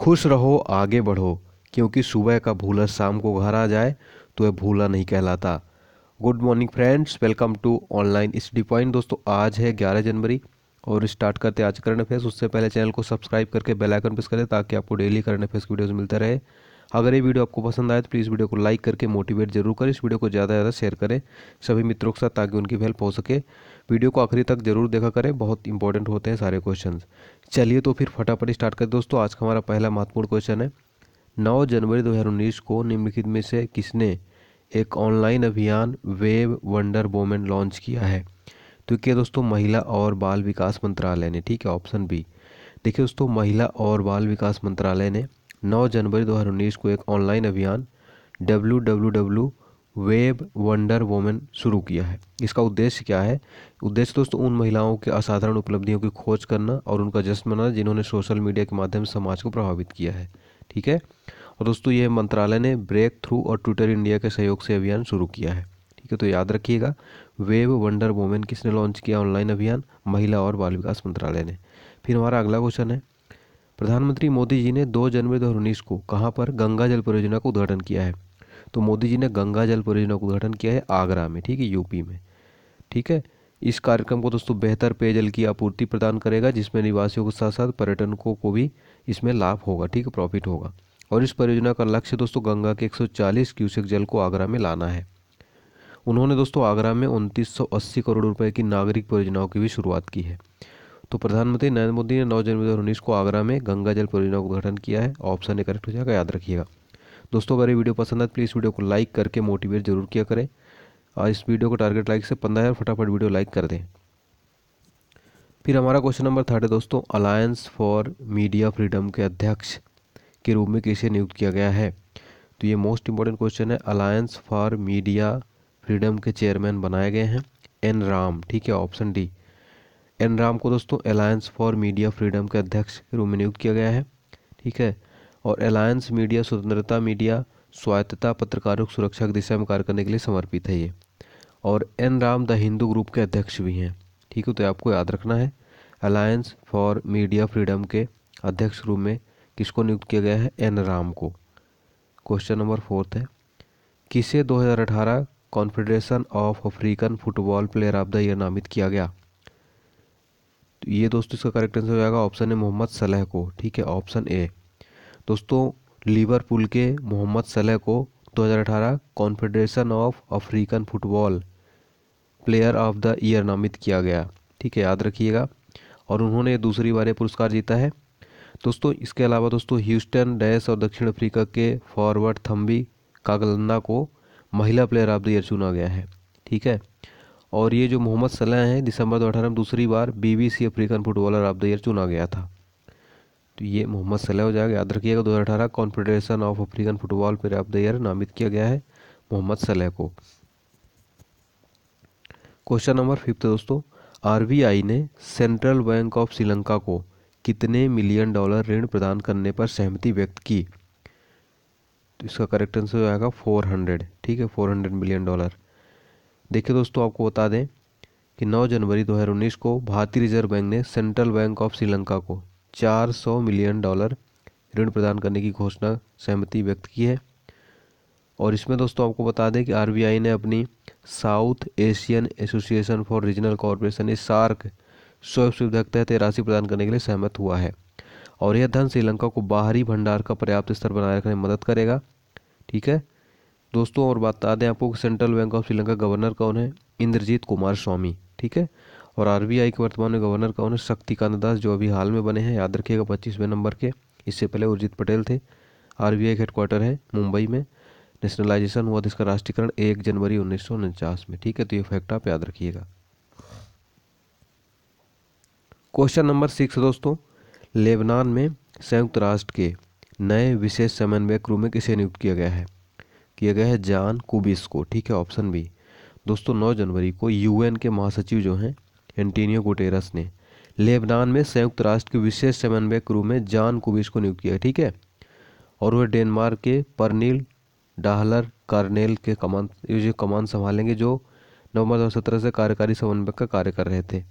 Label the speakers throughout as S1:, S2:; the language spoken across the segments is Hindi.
S1: खुश रहो आगे बढ़ो क्योंकि सुबह का भूला शाम को घर आ जाए तो यह भूला नहीं कहलाता good morning friends welcome to online D point दोस्तों आज है 11 जनवरी और स्टार्ट करते आज करंट अफेयर्स उससे पहले चैनल को सब्सक्राइब करके बेल आइकन प्रेस करें ताकि आपको डेली करंट अफेयर्स की वीडियोज़ मिलते रहे अगर ये वीडियो आपको पसंद आए तो प्लीज़ वीडियो को लाइक करके मोटिवेट जरूर करें इस वीडियो को ज़्यादा से ज़्यादा शेयर करें सभी मित्रों के साथ ताकि उनकी हेल्प हो सके वीडियो को आखिरी तक जरूर देखा करें बहुत इंपॉर्टेंट होते हैं सारे क्वेश्चन चलिए तो फिर फटाफट स्टार्ट करें दोस्तों आज का हमारा पहला महत्वपूर्ण क्वेश्चन है नौ जनवरी दो को निम्नलिखित में से किसने एक ऑनलाइन अभियान वेब वंडर वोमेन लॉन्च किया है तो क्या दोस्तों महिला और बाल विकास मंत्रालय ने ठीक है ऑप्शन बी देखिए दोस्तों महिला और बाल विकास मंत्रालय ने 9 जनवरी 2019 को एक ऑनलाइन अभियान W W W web wonder women शुरू किया है इसका उद्देश्य क्या है उद्देश्य दोस्तों उन महिलाओं के असाधारण उपलब्धियों की खोज करना और उनका जश्न मनाना जिन्होंने सोशल मीडिया के माध्यम से समाज को प्रभावित किया है ठीक है और दोस्तों ये मंत्रालय ने ब्रेक थ्रू और ट्विटर इंडिया के सहयोग से अभियान शुरू किया है ठीक है तो याद रखिएगा वेब वंडर वोमेन किसने लॉन्च किया ऑनलाइन अभियान महिला और बाल विकास मंत्रालय ने फिर हमारा अगला क्वेश्चन है प्रधानमंत्री मोदी जी ने 2 जनवरी दो को कहाँ पर गंगा जल परियोजना का उद्घाटन किया है तो मोदी जी ने गंगा जल परियोजना का उद्घाटन किया है आगरा में ठीक है यूपी में ठीक है इस कार्यक्रम को दोस्तों बेहतर पेयजल की आपूर्ति प्रदान करेगा जिसमें निवासियों के साथ साथ पर्यटकों को भी इसमें लाभ होगा ठीक है प्रॉफिट होगा और इस परियोजना का लक्ष्य दोस्तों गंगा के 140 क्यूसेक जल को आगरा में लाना है उन्होंने दोस्तों आगरा में उनतीस करोड़ रुपए की नागरिक परियोजनाओं की भी शुरुआत की है तो प्रधानमंत्री नरेंद्र मोदी ने नौ जनवरी दो को आगरा में गंगा जल परियोजना का उद्घाटन किया है ऑप्शन ए करेक्ट हो जाएगा याद रखिएगा दोस्तों अगर ये वीडियो पसंद आए तो प्लीज़ वीडियो को लाइक करके मोटिवेट जरूर किया करें और इस वीडियो को टारगेट लाइक से पंद्रह हज़ार फटाफट वीडियो लाइक कर दें फिर हमारा क्वेश्चन नंबर थर्ड है दोस्तों अलायंस फॉर मीडिया फ्रीडम के अध्यक्ष के रूप में किसे नियुक्त किया गया है तो ये मोस्ट इंपॉर्टेंट क्वेश्चन है अलायंस फॉर मीडिया फ्रीडम के चेयरमैन बनाए गए हैं एन राम ठीक है ऑप्शन डी एन राम को दोस्तों अलायंस फॉर मीडिया फ्रीडम के अध्यक्ष के रूप में नियुक्त किया गया है ठीक है और अलायंस मीडिया स्वतंत्रता मीडिया स्वायत्तता पत्रकारों की सुरक्षा की दिशा में कार्य करने के लिए समर्पित है ये और N Ram the Hindu group के अध्यक्ष भी हैं ठीक है तो आपको याद रखना है अलायंस फॉर मीडिया फ्रीडम के अध्यक्ष रूप में किसको नियुक्त किया गया है एन राम को क्वेश्चन नंबर फोर्थ है किसे 2018 confederation of African football player of the year नामित किया गया ये दोस्तों इसका करेक्ट आंसर हो जाएगा ऑप्शन ए मोहम्मद सलेह को ठीक है ऑप्शन ए दोस्तों लिवरपूल के मोहम्मद सलह को 2018 confederation of African football player of the year नामित किया गया ठीक है याद रखिएगा और उन्होंने दूसरी बार ये पुरस्कार जीता है दोस्तों इसके अलावा दोस्तों ह्यूस्टन डैस और दक्षिण अफ्रीका के फॉरवर्ड थम्बी कागलन्ना को महिला प्लेयर ऑफ द ईयर चुना गया है ठीक है और ये जो मोहम्मद सलाह हैं दिसंबर दो अठारह में दूसरी बार BBC African footballer of the year चुना गया था तो ये मोहम्मद सलाह हो जाएगा याद रखिएगा दो हज़ार अठारह confederation of African football player of the year नामित किया गया है मोहम्मद सलाह को क्वेश्चन नंबर फिफ्थ दोस्तों आर ने सेंट्रल बैंक ऑफ श्रीलंका को कितने मिलियन डॉलर ऋण प्रदान करने पर सहमति व्यक्त की तो इसका करेक्ट आंसर हो जाएगा फोर हंड्रेड ठीक है फोर हंड्रेड मिलियन डॉलर देखिए दोस्तों आपको बता दें कि 9 जनवरी 2019 को भारतीय रिजर्व बैंक ने सेंट्रल बैंक ऑफ श्रीलंका को 400 मिलियन डॉलर ऋण प्रदान करने की घोषणा सहमति व्यक्त की है और इसमें दोस्तों आपको बता दें कि आर ने अपनी South Asian association for regional corporation SAARC स्वयं सुविधा के तहत राशि प्रदान करने के लिए सहमत हुआ है और यह धन श्रीलंका को बाहरी भंडार का पर्याप्त स्तर बनाए रखने में मदद करेगा ठीक है दोस्तों और बता दें आपको central bank of Sri Lanka governor कौन है इंद्रजीत कुमार स्वामी ठीक है और आर के वर्तमान में गवर्नर कौन है शक्तिकांत दास जो अभी हाल में बने हैं याद रखिएगा पच्चीसवें नंबर के इससे पहले उर्जित पटेल थे आर बी आई हेडक्वार्टर है मुंबई में नेशनलाइजेशन हुआ था इसका राष्ट्रीयकरण एक जनवरी उन्नीस में ठीक है तो ये फैक्ट आप याद रखिएगा क्वेश्चन नंबर सिक्स दोस्तों लेबनान में संयुक्त राष्ट्र के नए विशेष समन्वयक रूप में किसे नियुक्त किया गया है किया गया है जान कुबिस को ठीक है ऑप्शन बी दोस्तों 9 जनवरी को यूएन के महासचिव जो हैं एंटीनियो गुटेरस ने लेबनान में संयुक्त राष्ट्र के विशेष समन्वय क्रू में जान कुबिस को नियुक्त किया ठीक है और वह डेनमार्क के परनील डाहलर कार्नेल के कमान ये जो कमान संभालेंगे जो नवंबर दो सत्रह से कार्यकारी समन्वयक का कार्य कर रहे थे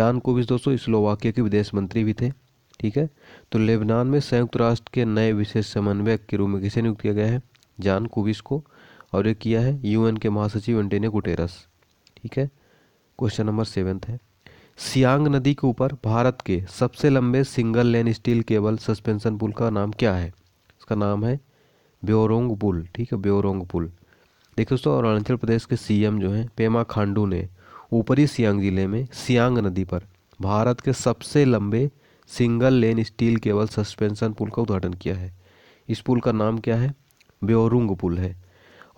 S1: जान कुबिस दोस्तों स्लोवाकिया के विदेश मंत्री भी थे ठीक है तो लेबनान में संयुक्त राष्ट्र के नए विशेष समन्वयक के रूप में किसे नियुक्त किया गया है जान कुबिस को और ये किया है यूएन के महासचिव एंटेनियो गुटेरस ठीक है क्वेश्चन नंबर सेवेंथ है सियांग नदी के ऊपर भारत के सबसे लंबे single lane steel cable suspension पुल का नाम क्या है इसका नाम है ब्योरोंग पुल ठीक है ब्योरोंग पुल देखिए दोस्तों अरुणाचल प्रदेश के सीएम जो हैं पेमा खांडू ने ऊपरी सियांग जिले में सियांग नदी पर भारत के सबसे लंबे single lane steel cable suspension पुल का उद्घाटन किया है इस पुल का नाम क्या है ब्योरुंग पुल है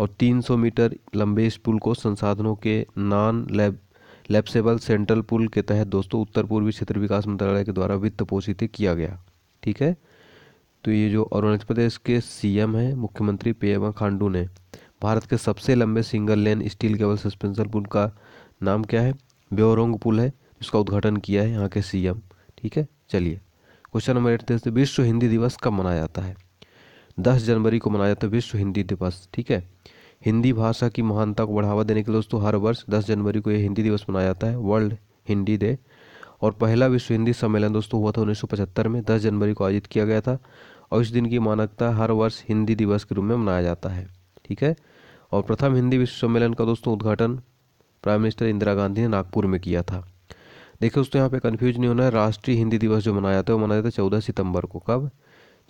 S1: और 300 मीटर लंबे इस पुल को संसाधनों के non lab lapsable central pool के तहत दोस्तों उत्तर पूर्वी क्षेत्र विकास मंत्रालय के द्वारा वित्त पोषित किया गया ठीक है तो ये जो अरुणाचल प्रदेश के सीएम हैं मुख्यमंत्री पेमा खांडू ने भारत के सबसे लंबे single lane steel cable suspension पुल का नाम क्या है ब्योरोंग पुल है जिसका उद्घाटन किया है यहाँ के सीएम ठीक है चलिए क्वेश्चन नंबर एट विश्व हिंदी दिवस कब मनाया जाता है दस जनवरी को मनाया जाता है विश्व हिंदी दिवस ठीक है हिंदी भाषा की महानता को बढ़ावा देने के लिए दोस्तों हर वर्ष दस जनवरी को यह हिंदी दिवस मनाया जाता है वर्ल्ड हिंदी डे और पहला विश्व हिंदी सम्मेलन दोस्तों हुआ था उन्नीस में दस जनवरी को आयोजित किया गया था और इस दिन की मानकता हर वर्ष हिंदी दिवस के रूप में मनाया जाता है ठीक है और प्रथम हिंदी विश्व सम्मेलन का दोस्तों उद्घाटन प्राइम मिनिस्टर इंदिरा गांधी ने नागपुर में किया था देखिए दोस्तों यहाँ पे कन्फ्यूज नहीं होना है राष्ट्रीय हिंदी दिवस जो मनाया जाता है वो मनाया जाता है चौदह सितंबर को कब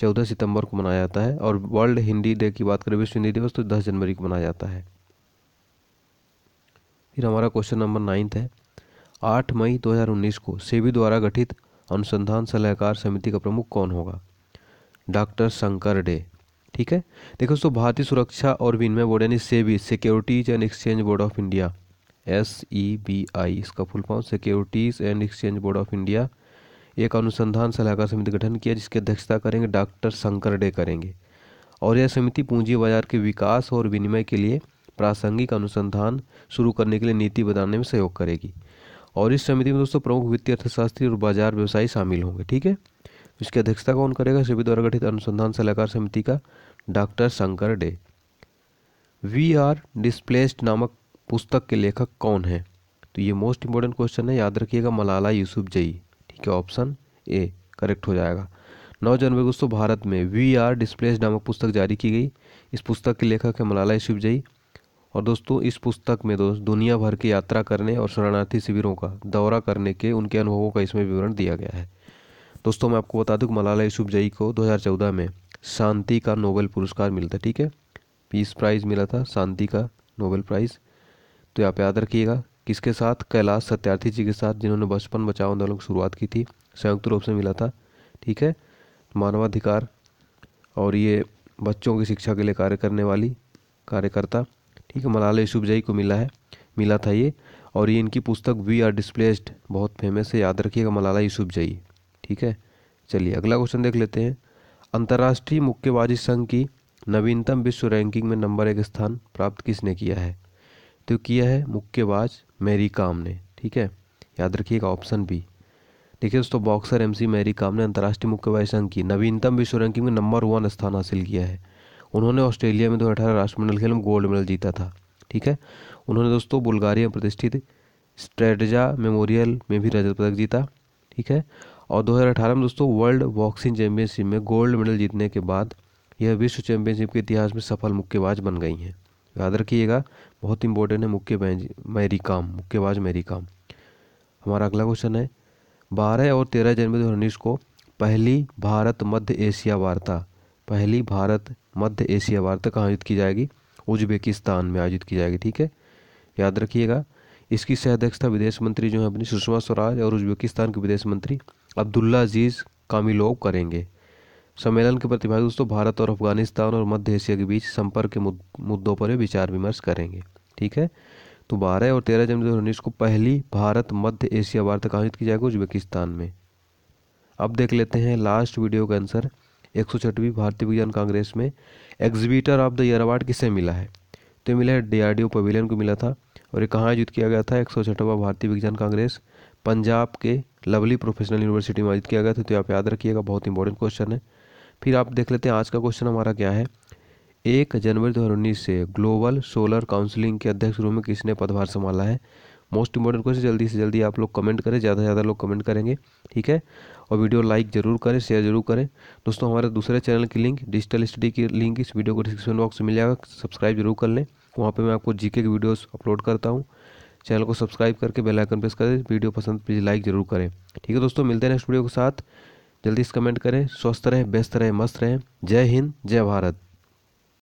S1: चौदह सितंबर को मनाया जाता है और वर्ल्ड हिंदी डे की बात करें विश्व हिंदी दिवस तो दस जनवरी को मनाया जाता है फिर हमारा क्वेश्चन नंबर नाइन्थ है आठ मई 2019 को सेबी द्वारा गठित अनुसंधान सलाहकार समिति का प्रमुख कौन होगा डॉक्टर शंकर डे ठीक है देखो दोस्तों भारतीय सुरक्षा और विनिमय बोर्ड यानी SEBI securities and exchange board of India S E B I इसका full form securities and exchange board of India एक अनुसंधान सलाहकार समिति गठन किया जिसकी अध्यक्षता करेंगे डॉक्टर शंकर डे करेंगे और यह समिति पूंजी बाजार के विकास और विनिमय के लिए प्रासंगिक अनुसंधान शुरू करने के लिए नीति बनाने में सहयोग करेगी और इस समिति में दोस्तों प्रमुख वित्तीय अर्थशास्त्री और बाजार व्यवसायी शामिल होंगे ठीक है इसकी अध्यक्षता कौन करेगा सभी द्वारा गठित अनुसंधान सलाहकार समिति का doctor Shankar De we are displaced नामक पुस्तक के लेखक कौन है तो ये मोस्ट इंपॉर्टेंट क्वेश्चन है याद रखिएगा मलाला यूसुफ जई क्या ऑप्शन ए करेक्ट हो जाएगा नौ जनवरी दोस्तों भारत में वी आर डिस्प्लेस नामक पुस्तक जारी की गई इस पुस्तक के लेखक है मलाला शिवजई और दोस्तों इस पुस्तक में दोस्त दुनिया भर की यात्रा करने और शरणार्थी शिविरों का दौरा करने के उनके अनुभवों का इसमें विवरण दिया गया है दोस्तों मैं आपको बता दूँ कि मलाला यूसुफजई को 2014 में शांति का नोबेल पुरस्कार मिलता है ठीक है पीस प्राइज़ मिला था शांति का नोबेल प्राइज़ तो आप याद रखिएगा किसके साथ कैलाश सत्यार्थी जी के साथ जिन्होंने बचपन बचाओ आंदोलन की शुरुआत की थी संयुक्त रूप से मिला था ठीक है मानवाधिकार और ये बच्चों की शिक्षा के लिए कार्य करने वाली कार्यकर्ता ठीक है मलाला यूसुफजई को मिला है मिला था ये और ये इनकी पुस्तक वी आर डिस्प्लेस्ड बहुत फेमस है याद रखिएगा मलाला यूसुफजई ठीक है चलिए अगला क्वेश्चन देख लेते हैं अंतर्राष्ट्रीय मुक्केबाजी संघ की नवीनतम विश्व रैंकिंग में नंबर एक स्थान प्राप्त किसने किया है तो किया है मुक्केबाज मैरी काम ने ठीक है याद रखिएगा ऑप्शन बी देखिए दोस्तों बॉक्सर एमसी मैरी काम ने अंतर्राष्ट्रीय मुक्केबाज संघ की नवीनतम विश्व रैंकिंग में नंबर वन स्थान हासिल किया है उन्होंने ऑस्ट्रेलिया में दो अठारह राष्ट्रमंडल खेल में गोल्ड मेडल जीता था ठीक है उन्होंने दोस्तों बुल्गारिया में प्रतिष्ठित स्ट्रेटजा मेमोरियल में भी रजत पदक जीता ठीक है और 2018 में दोस्तों वर्ल्ड बॉक्सिंग चैंपियनशिप में गोल्ड मेडल जीतने के बाद यह विश्व चैंपियनशिप के इतिहास में सफल मुक्केबाज बन गई हैं याद रखिएगा बहुत इंपॉर्टेंट है बैंज मैरी काम मुक्केबाज मैरी काम हमारा अगला क्वेश्चन है बारह और तेरह जनवरी दो उन्नीस को पहली भारत मध्य एशिया वार्ता पहली भारत मध्य एशिया वार्ता कहाँ आयोजित की जाएगी उज्बेकिस्तान में आयोजित की जाएगी ठीक है याद रखिएगा इसकी अध्यक्षता विदेश मंत्री जो है अपनी सुषमा स्वराज और उज्बेकिस्तान के विदेश मंत्री अब्दुल्ला अजीज कामिलोव करेंगे सम्मेलन के प्रतिभागी दोस्तों भारत और अफगानिस्तान और मध्य एशिया के बीच संपर्क के मुद्दों पर विचार विमर्श करेंगे ठीक है तो बारह और तेरह जनवरी दो उन्नीस को पहली भारत मध्य एशिया वार्ता आयोजित की जाएगी उज्बेकिस्तान में अब देख लेते हैं लास्ट वीडियो का आंसर एक सौ छठवीं भारतीय विज्ञान कांग्रेस में exhibitor of the year award किसे मिला है तो मिला है D R D O pavilion को मिला था और ये कहाँ आयोजित किया गया था एक सौ छठवा भारतीय विज्ञान कांग्रेस पंजाब के लवली प्रोफेशनल यूनिवर्सिटी में आयोजित किया गया था तो आप याद रखिएगा बहुत इंपॉर्टेंट क्वेश्चन है फिर आप देख लेते हैं आज का क्वेश्चन हमारा क्या है एक जनवरी दो हज़ार उन्नीस से ग्लोबल सोलर काउंसिलिंग के अध्यक्ष रूप में किसने पदभार संभाला है मोस्ट इंपॉर्टेंट क्वेश्चन जल्दी से जल्दी आप लोग कमेंट करें ज़्यादा से ज़्यादा लोग कमेंट करेंगे ठीक है और वीडियो लाइक जरूर करें शेयर जरूर करें दोस्तों हमारे दूसरे चैनल की लिंक डिजिटल स्टडी की लिंक इस वीडियो को डिस्क्रिप्शन बॉक्स में मिल जाएगा सब्सक्राइब जरूर कर लें वहाँ पर मैं आपको जीके की वीडियोज़ अपलोड करता हूँ चैनल को सब्सक्राइब करके बेलाइकन प्रेस करें वीडियो पसंद प्लीज़ लाइक जरूर करें ठीक है दोस्तों मिलते हैं नेक्स्ट वीडियो के साथ जल्दी से कमेंट करें स्वस्थ रहें व्यस्त रहें मस्त रहें जय हिंद जय भारत